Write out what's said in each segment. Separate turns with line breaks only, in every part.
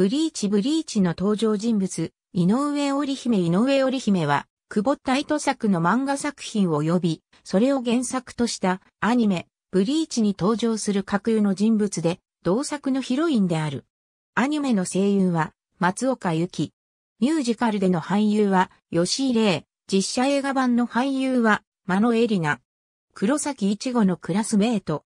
ブリーチブリーチの登場人物、井上織姫井上織姫は、久保タ糸作の漫画作品を呼び、それを原作としたアニメ、ブリーチに登場する架空の人物で、同作のヒロインである。アニメの声優は、松岡由紀。ミュージカルでの俳優は、吉井玲。実写映画版の俳優は、マノエリナ。黒崎一護のクラスメート。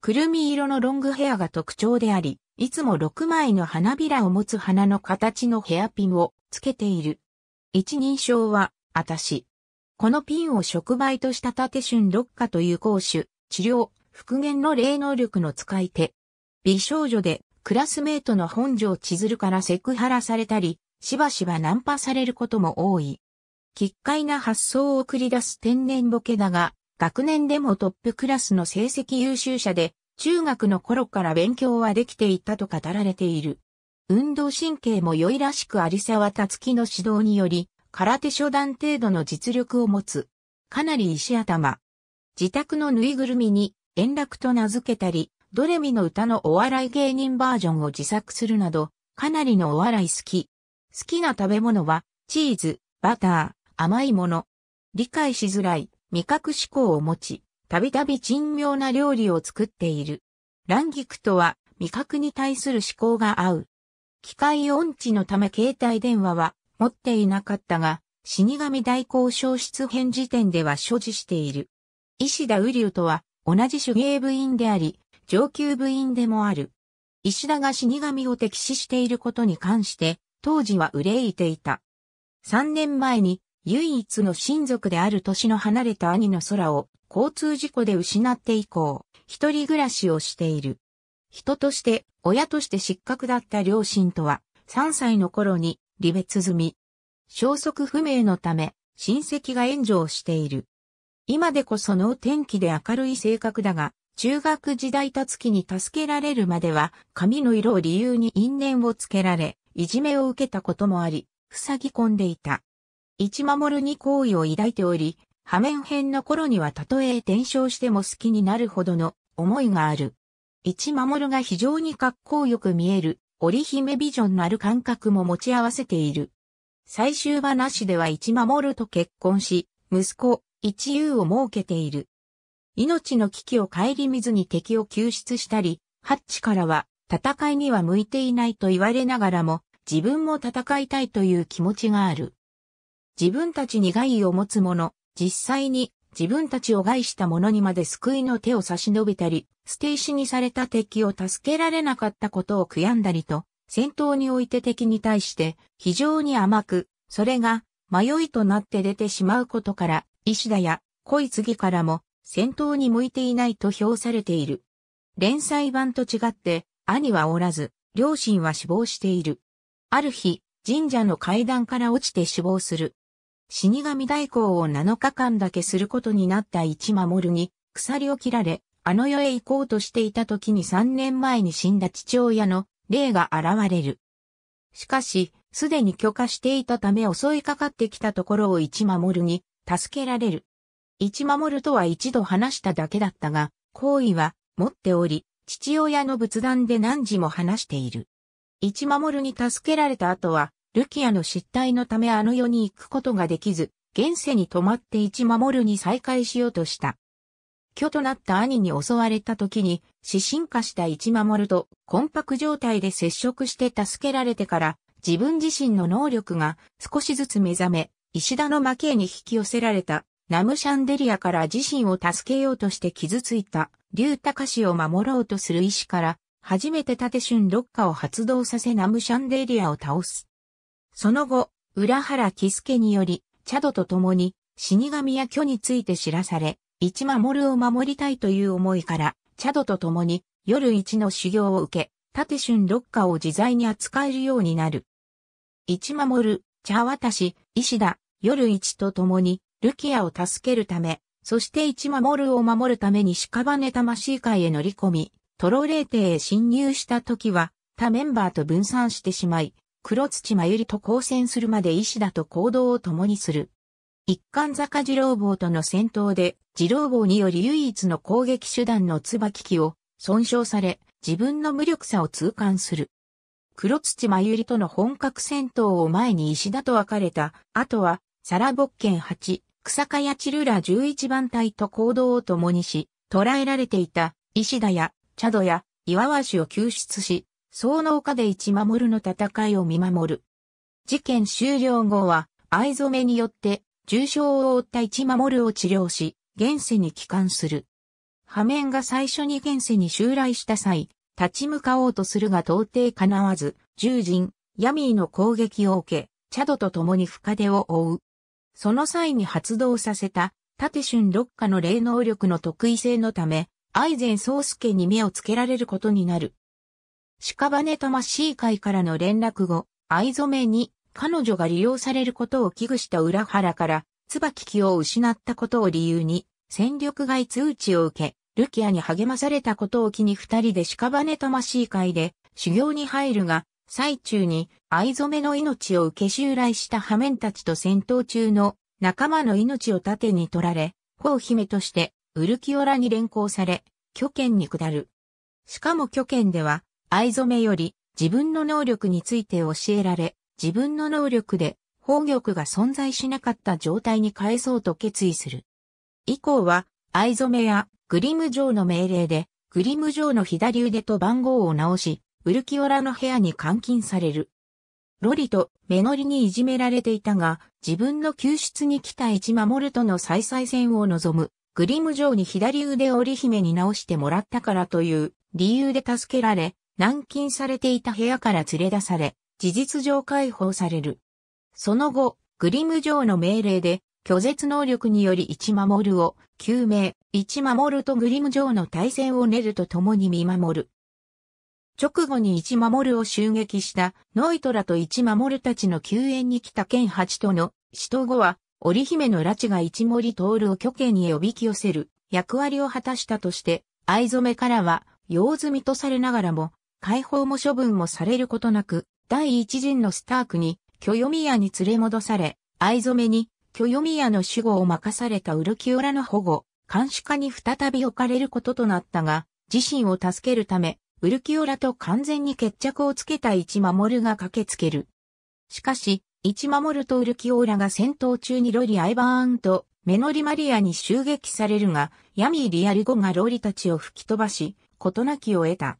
くるみ色のロングヘアが特徴であり、いつも6枚の花びらを持つ花の形のヘアピンをつけている。一人称は、あたし。このピンを触媒とした縦春六花という講師、治療、復元の霊能力の使い手。美少女で、クラスメートの本城千鶴からセクハラされたり、しばしばナンパされることも多い。奇怪な発想を繰り出す天然ボケだが、学年でもトップクラスの成績優秀者で、中学の頃から勉強はできていたと語られている。運動神経も良いらしく有沢たつきの指導により、空手初段程度の実力を持つ。かなり石頭。自宅のぬいぐるみに円楽と名付けたり、ドレミの歌のお笑い芸人バージョンを自作するなど、かなりのお笑い好き。好きな食べ物は、チーズ、バター、甘いもの。理解しづらい、味覚思考を持ち、たびたび珍妙な料理を作っている。ランギクとは味覚に対する思考が合う。機械音痴のため携帯電話は持っていなかったが、死神代行消失編時点では所持している。石田雨竜とは同じ手芸部員であり、上級部員でもある。石田が死神を敵視していることに関して、当時は憂いていた。3年前に、唯一の親族である年の離れた兄の空を交通事故で失って以降、一人暮らしをしている。人として、親として失格だった両親とは、3歳の頃に離別済み。消息不明のため、親戚が援助をしている。今でこその天気で明るい性格だが、中学時代たつきに助けられるまでは、髪の色を理由に因縁をつけられ、いじめを受けたこともあり、塞ぎ込んでいた。一守に好意を抱いており、破面編の頃にはたとえ転生しても好きになるほどの思いがある。一守が非常に格好よく見える、織姫ビジョンのある感覚も持ち合わせている。最終話では一守と結婚し、息子、一優を設けている。命の危機を顧みずに敵を救出したり、ハッチからは戦いには向いていないと言われながらも、自分も戦いたいという気持ちがある。自分たちに害を持つ者、実際に自分たちを害した者にまで救いの手を差し伸べたり、捨て石にされた敵を助けられなかったことを悔やんだりと、戦闘において敵に対して非常に甘く、それが迷いとなって出てしまうことから、石田や恋次からも戦闘に向いていないと評されている。連載版と違って兄はおらず、両親は死亡している。ある日、神社の階段から落ちて死亡する。死神代行を7日間だけすることになった一守に、鎖を切られ、あの世へ行こうとしていた時に3年前に死んだ父親の霊が現れる。しかし、すでに許可していたため襲いかかってきたところを一守に助けられる。一守とは一度話しただけだったが、行為は持っており、父親の仏壇で何時も話している。一守に助けられた後は、ルキアの失態のためあの世に行くことができず、現世に泊まって一守るに再会しようとした。巨となった兄に襲われた時に、死神化した一守と、困迫状態で接触して助けられてから、自分自身の能力が少しずつ目覚め、石田の負けに引き寄せられた、ナムシャンデリアから自身を助けようとして傷ついた、竜隆氏を守ろうとする医師から、初めて縦春六花を発動させナムシャンデリアを倒す。その後、浦原喜助により、チャドと共に死神や巨について知らされ、一守を守りたいという思いから、チャドと共に夜一の修行を受け、縦春六花を自在に扱えるようになる。一守、茶渡し、石田、夜一と共に、ルキアを助けるため、そして一守を守るために屍魂界へ乗り込み、トロレーテへ侵入した時は、他メンバーと分散してしまい、黒土真由里と交戦するまで医師だと行動を共にする。一貫坂次郎坊との戦闘で、次郎坊により唯一の攻撃手段の椿木を損傷され、自分の無力さを痛感する。黒土真由里との本格戦闘を前に石田と別れた、あとは、サラボッケン8、草加谷チルラ11番隊と行動を共にし、捕らえられていた、石田や、チャドや、岩和氏を救出し、総農家で一守の戦いを見守る。事件終了後は、藍染めによって、重傷を負った一守を治療し、現世に帰還する。破面が最初に現世に襲来した際、立ち向かおうとするが到底叶わず、獣人、ヤミーの攻撃を受け、チャドと共に深手を負う。その際に発動させた、盾春六下の霊能力の特異性のため、愛前宗助に目をつけられることになる。屍魂会からの連絡後、藍染めに彼女が利用されることを危惧した裏腹から、椿木を失ったことを理由に、戦力外通知を受け、ルキアに励まされたことを機に二人で屍魂会で修行に入るが、最中に藍染めの命を受け襲来した破面たちと戦闘中の仲間の命を盾に取られ、皇姫としてウルキオラに連行され、巨剣に下る。しかも巨剣では藍染より自分の能力について教えられ、自分の能力で宝玉が存在しなかった状態に返そうと決意する。以降は、藍染やグリム城の命令で、グリム城の左腕と番号を直し、ウルキオラの部屋に監禁される。ロリとメノリにいじめられていたが、自分の救出に来た一守るとの再々戦を望む、グリム城に左腕を織姫に直してもらったからという理由で助けられ、軟禁されていた部屋から連れ出され、事実上解放される。その後、グリム城の命令で、拒絶能力により一守を救命、一守とグリム城の対戦を練ると共に見守る。直後に一守を襲撃したノイトラと一守たちの救援に来た剣八との死闘後は、織姫の拉致が一森徹を拠点におびき寄せる役割を果たしたとして、藍染からは用済みとされながらも、解放も処分もされることなく、第一陣のスタークに、ミヤに連れ戻され、藍染めに、ミヤの守護を任されたウルキオラの保護、監視下に再び置かれることとなったが、自身を助けるため、ウルキオラと完全に決着をつけた一守が駆けつける。しかし、一守とウルキオラが戦闘中にロリ・アイバーンとメノリ・マリアに襲撃されるが、ヤミー・リアルゴがロリたちを吹き飛ばし、事なきを得た。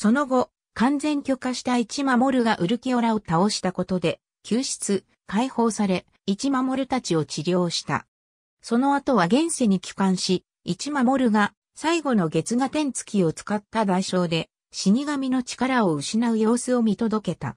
その後、完全許可した一守がウルキオラを倒したことで、救出、解放され、一守たちを治療した。その後は現世に帰還し、一守が最後の月が天月を使った代償で、死神の力を失う様子を見届けた。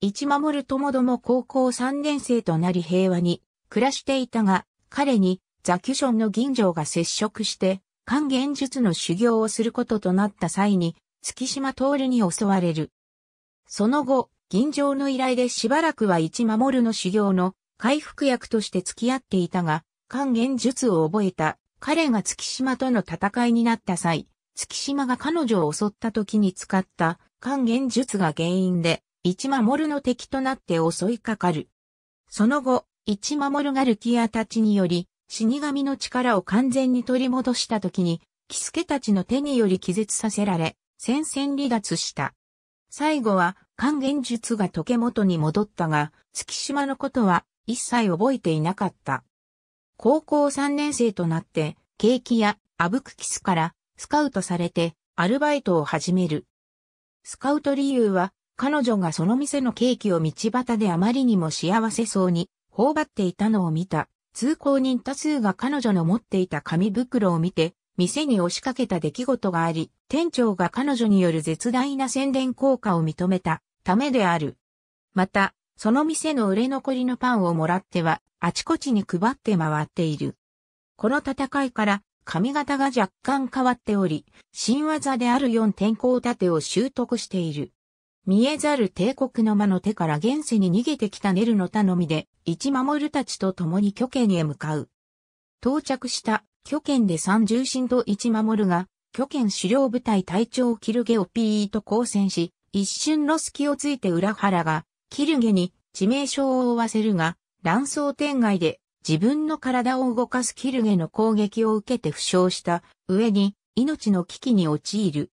一守ともども高校3年生となり平和に暮らしていたが、彼にザキュションの銀城が接触して、還元術の修行をすることとなった際に、月島徹に襲われる。その後、銀城の依頼でしばらくは一守の修行の回復役として付き合っていたが、還元術を覚えた彼が月島との戦いになった際、月島が彼女を襲った時に使った還元術が原因で、一守の敵となって襲いかかる。その後、一守がルキアたちにより、死神の力を完全に取り戻した時に、キスケたちの手により気絶させられ、戦線離脱した。最後は、還元術が時け。元に戻ったが、月島のことは一切覚えていなかった。高校3年生となって、ケーキやアブクキスからスカウトされてアルバイトを始める。スカウト理由は、彼女がその店のケーキを道端であまりにも幸せそうに頬張っていたのを見た。通行人多数が彼女の持っていた紙袋を見て店に押しかけた出来事があり、店長が彼女による絶大な宣伝効果を認めたためである。また、その店の売れ残りのパンをもらっては、あちこちに配って回っている。この戦いから、髪型が若干変わっており、新技である四天候盾を習得している。見えざる帝国の間の手から現世に逃げてきたネルの頼みで、一守るたちと共に巨剣へ向かう。到着した巨剣で三重心と一守るが、巨剣狩猟部隊隊長キルゲをピーと交戦し、一瞬の隙をついて裏腹が、キルゲに致命傷を負わせるが、乱走天外で自分の体を動かすキルゲの攻撃を受けて負傷した上に命の危機に陥る。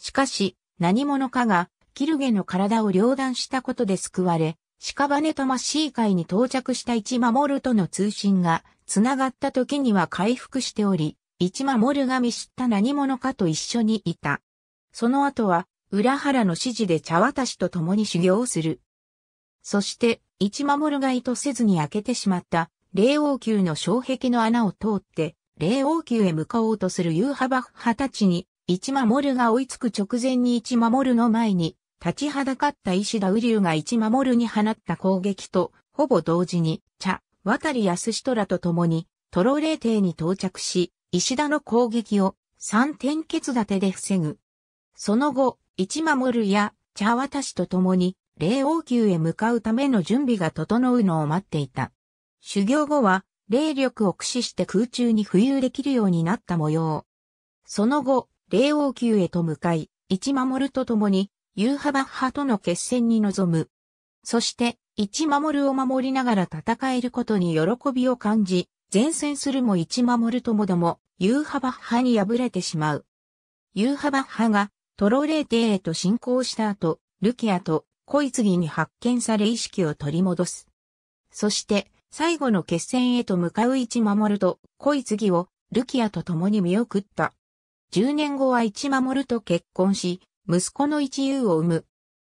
しかし、何者かがキルゲの体を両断したことで救われ、屍魂会に到着した一守との通信が繋がった時には回復しており、一間が見知った何者かと一緒にいた。その後は、裏原の指示で茶渡しと共に修行をする。そして、一間が意図せずに開けてしまった、霊王宮の障壁の穴を通って、霊王宮へ向かおうとする遊ーハバッハたちに、一間が追いつく直前に一間の前に、立ちはだかった石田雨竜が一間モに放った攻撃と、ほぼ同時に、茶、渡り安志虎と共に、トロレー邸に到着し、石田の攻撃を三点決立てで防ぐ。その後、一守や茶渡しと共に、霊王宮へ向かうための準備が整うのを待っていた。修行後は、霊力を駆使して空中に浮遊できるようになった模様。その後、霊王宮へと向かい、一守と共に、ユーハバッハとの決戦に臨む。そして、一守を守りながら戦えることに喜びを感じ、前線するも一守ともども、ユーハバッハに敗れてしまう。ユーハバッハがトロレーテへと進行した後、ルキアとコイツギに発見され意識を取り戻す。そして、最後の決戦へと向かう一守とコイツギをルキアと共に見送った。10年後は一守と結婚し、息子の一優を生む。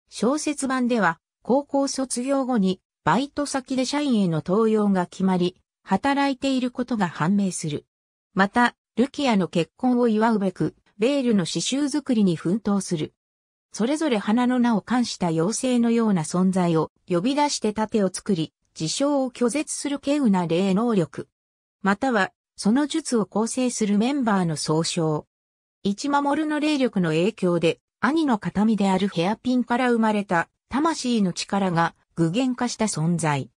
小説版では、高校卒業後にバイト先で社員への登用が決まり、働いていることが判明する。また、ルキアの結婚を祝うべく、ベールの刺繍作りに奮闘する。それぞれ花の名を冠した妖精のような存在を呼び出して盾を作り、自称を拒絶する稀有な霊能力。または、その術を構成するメンバーの総称。一守の霊力の影響で、兄の形見であるヘアピンから生まれた魂の力が具現化した存在。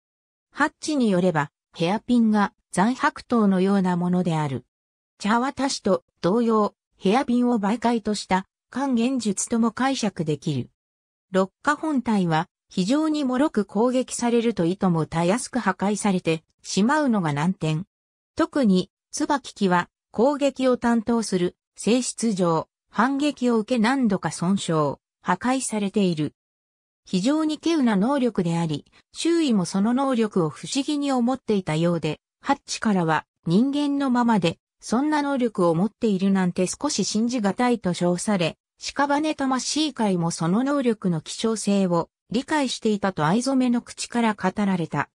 ハッチによれば、ヘアピンが残白頭のようなものである。茶渡しと同様、ヘアピンを媒介とした還元術とも解釈できる。六花本体は非常に脆く攻撃されると意図もたやすく破壊されてしまうのが難点。特に、椿木は攻撃を担当する性質上、反撃を受け何度か損傷、破壊されている。非常に稀有な能力であり、周囲もその能力を不思議に思っていたようで、ハッチからは人間のままで、そんな能力を持っているなんて少し信じがたいと称され、屍魂界もその能力の希少性を理解していたと藍染めの口から語られた。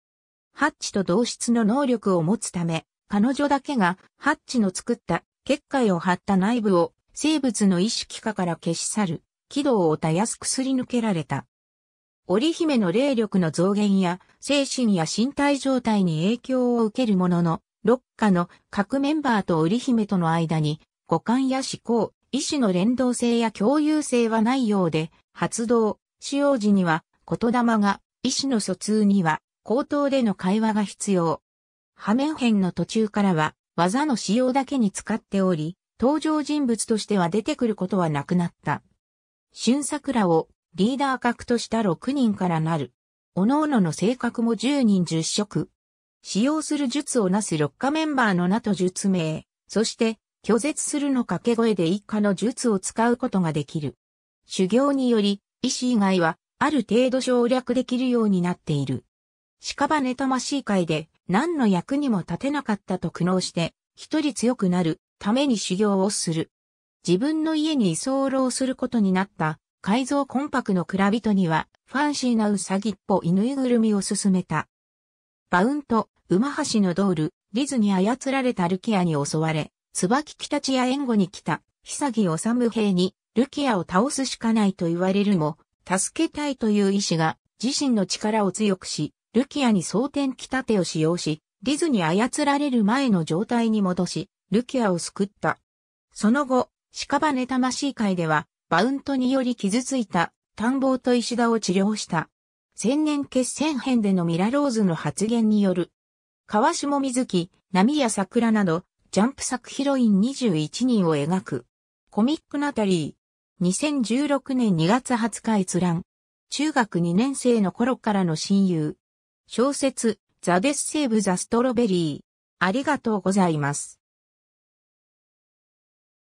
ハッチと同質の能力を持つため、彼女だけがハッチの作った結界を張った内部を生物の意識下から消し去る、軌道をたやすくすり抜けられた。織姫の霊力の増減や、精神や身体状態に影響を受けるものの、六家の各メンバーと織姫との間に、五感や思考、意志の連動性や共有性はないようで、発動、使用時には、言霊が、意志の疎通には、口頭での会話が必要。破面編の途中からは、技の使用だけに使っており、登場人物としては出てくることはなくなった。春桜をリーダー格とした6人からなる。各々の性格も10人10色。使用する術をなす6課メンバーの名と術名、そして拒絶するの掛け声で一家の術を使うことができる。修行により、医師以外は、ある程度省略できるようになっている。屍魂界で、何の役にも立てなかったと苦悩して、一人強くなるために修行をする。自分の家に居候することになった改造パクの蔵人には、ファンシーなウサギっぽいぬいぐるみを勧めた。バウント、馬橋のドール、リズに操られたルキアに襲われ、椿北千や援護に来た、久木治兵に、ルキアを倒すしかないと言われるも、助けたいという意志が、自身の力を強くし、ルキアに蒼天来た手を使用し、リズに操られる前の状態に戻し、ルキアを救った。その後、屍魂会では、バウントにより傷ついた、田んぼと石田を治療した。千年決戦編でのミラローズの発言による、川下水木、波や桜など、ジャンプ作ヒロイン21人を描く。コミックナタリー。2016年2月20日閲覧。中学2年生の頃からの親友。小説、ザ・デス・セーブ・ザ・ストロベリー。ありがとうございます。